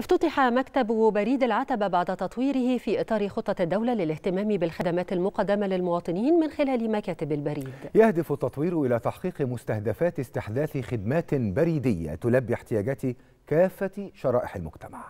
افتتح مكتب بريد العتبة بعد تطويره في إطار خطة الدولة للاهتمام بالخدمات المقدمة للمواطنين من خلال مكاتب البريد يهدف التطوير إلى تحقيق مستهدفات استحداث خدمات بريدية تلبي احتياجات كافة شرائح المجتمع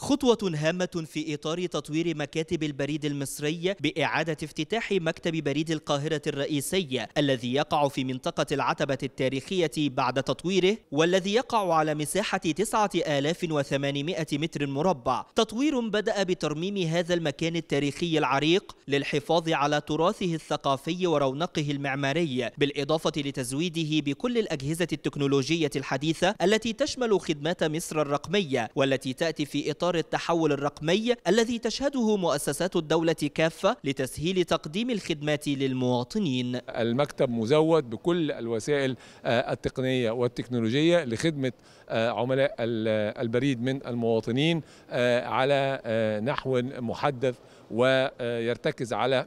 خطوة هامة في إطار تطوير مكاتب البريد المصري بإعادة افتتاح مكتب بريد القاهرة الرئيسي الذي يقع في منطقة العتبة التاريخية بعد تطويره والذي يقع على مساحة 9800 متر مربع تطوير بدأ بترميم هذا المكان التاريخي العريق للحفاظ على تراثه الثقافي ورونقه المعماري بالإضافة لتزويده بكل الأجهزة التكنولوجية الحديثة التي تشمل خدمات مصر الرقمية والتي تأتي في إطار مسار التحول الرقمي الذي تشهده مؤسسات الدولة كافة لتسهيل تقديم الخدمات للمواطنين المكتب مزود بكل الوسائل آه، التقنية والتكنولوجية لخدمة آه، عملاء البريد من المواطنين آه، على نحو محدث ويرتكز على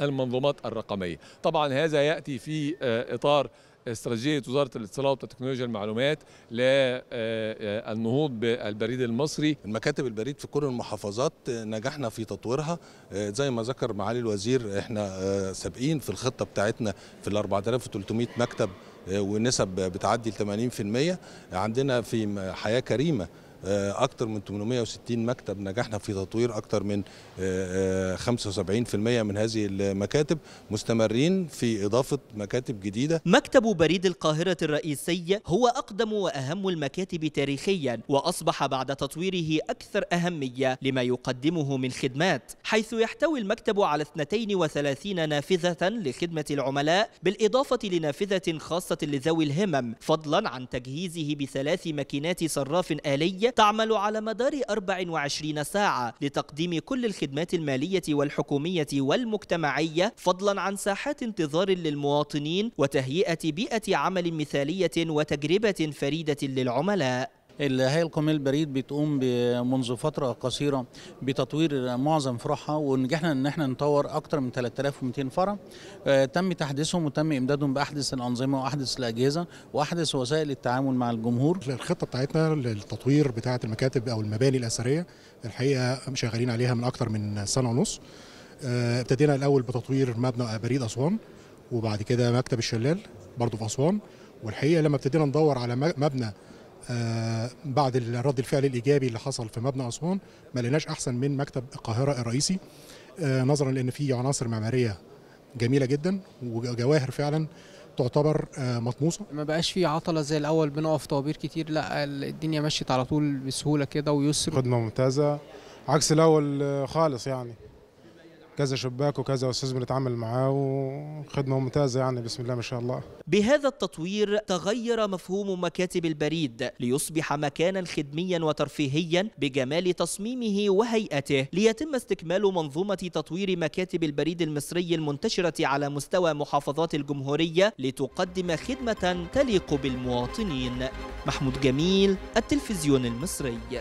المنظومات الرقمية طبعا هذا يأتي في إطار استراتيجيه وزاره الاتصالات وتكنولوجيا المعلومات للنهوض آه، آه، بالبريد المصري مكاتب البريد في كل المحافظات آه، نجحنا في تطويرها زي ما ذكر معالي الوزير احنا سابقين في الخطه بتاعتنا في ال 4300 مكتب ونسب بتعدي ال 80% عندنا في حياه كريمه آه، اكثر من 860 مكتب نجحنا في تطوير اكثر من 75% آه، آه، من هذه المكاتب مستمرين في اضافه مكاتب جديده مكتب بريد القاهره الرئيسي هو اقدم واهم المكاتب تاريخيا واصبح بعد تطويره اكثر اهميه لما يقدمه من خدمات حيث يحتوي المكتب على 32 نافذه لخدمه العملاء بالاضافه لنافذه خاصه لذوي الهمم فضلا عن تجهيزه بثلاث ماكينات صراف آلي تعمل على مدار 24 ساعة لتقديم كل الخدمات المالية والحكومية والمجتمعية فضلا عن ساحات انتظار للمواطنين وتهيئة بيئة عمل مثالية وتجربة فريدة للعملاء الهيئه القوميه للبريد بتقوم منذ فتره قصيره بتطوير معظم فروعها ونجحنا ان احنا نطور اكثر من 3200 فرع آه، تم تحديثهم وتم امدادهم باحدث الانظمه واحدث الاجهزه واحدث وسائل التعامل مع الجمهور الخطه بتاعتنا للتطوير بتاعه المكاتب او المباني الاثريه الحقيقه شغالين عليها من اكثر من سنه ونص آه، ابتدينا الاول بتطوير مبنى بريد اسوان وبعد كده مكتب الشلال برضه في اسوان والحقيقه لما ابتدينا ندور على مبنى آه، بعد الرد الفعل الايجابي اللي حصل في مبنى اسوان ما لقيناش احسن من مكتب القاهره الرئيسي آه، نظرا لان في عناصر معماريه جميله جدا وجواهر فعلا تعتبر آه، مطموسه ما بقاش في عطله زي الاول بنقف طوابير كتير لا الدنيا مشيت على طول بسهوله كده ويسر خدمه ممتازه عكس الاول خالص يعني كذا شباك وكذا استاذ بنتعامل معاه وخدمه ممتازه يعني بسم الله ما شاء الله. بهذا التطوير تغير مفهوم مكاتب البريد ليصبح مكانا خدميا وترفيهيا بجمال تصميمه وهيئته ليتم استكمال منظومه تطوير مكاتب البريد المصري المنتشره على مستوى محافظات الجمهوريه لتقدم خدمه تليق بالمواطنين. محمود جميل التلفزيون المصري